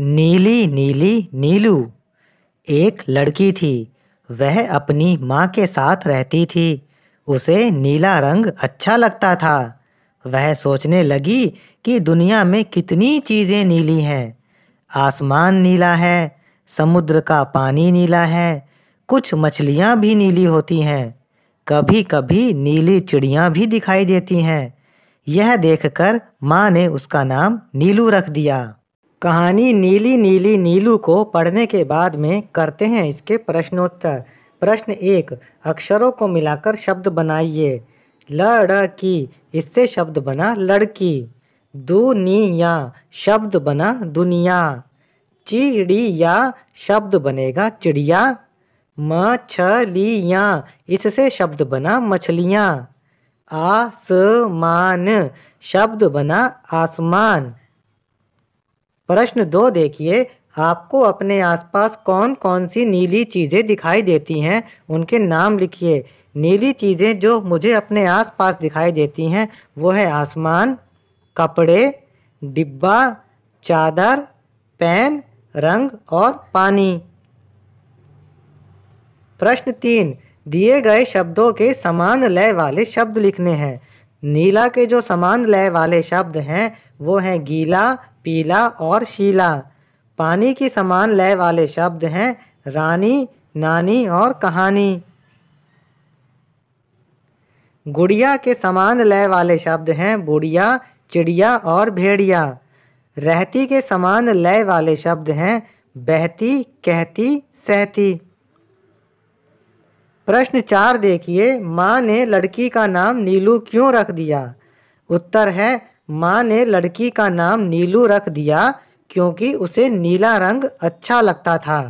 नीली नीली नीलू एक लड़की थी वह अपनी माँ के साथ रहती थी उसे नीला रंग अच्छा लगता था वह सोचने लगी कि दुनिया में कितनी चीज़ें नीली हैं आसमान नीला है समुद्र का पानी नीला है कुछ मछलियाँ भी नीली होती हैं कभी कभी नीली चिड़ियाँ भी दिखाई देती हैं यह देखकर माँ ने उसका नाम नीलू रख दिया कहानी नीली नीली नीलू को पढ़ने के बाद में करते हैं इसके प्रश्नोत्तर प्रश्न एक अक्षरों को मिलाकर शब्द बनाइए लड़की इससे शब्द बना लड़की दुनिया शब्द बना दुनिया चिड़िया शब्द बनेगा चिड़िया मछलियाँ इससे शब्द बना मछलियाँ आसमान शब्द बना आसमान प्रश्न दो देखिए आपको अपने आसपास कौन कौन सी नीली चीज़ें दिखाई देती हैं उनके नाम लिखिए नीली चीज़ें जो मुझे अपने आसपास दिखाई देती हैं वो है आसमान कपड़े डिब्बा चादर पेन रंग और पानी प्रश्न तीन दिए गए शब्दों के समान लय वाले शब्द लिखने हैं नीला के जो समान लय वाले शब्द हैं वो हैं गीला पीला और शीला पानी की समान लय वाले शब्द हैं रानी नानी और कहानी गुड़िया के समान लय वाले शब्द हैं बुढ़िया चिड़िया और भेड़िया रहती के समान लय वाले शब्द हैं बहती कहती सहती प्रश्न चार देखिए माँ ने लड़की का नाम नीलू क्यों रख दिया उत्तर है माँ ने लड़की का नाम नीलू रख दिया क्योंकि उसे नीला रंग अच्छा लगता था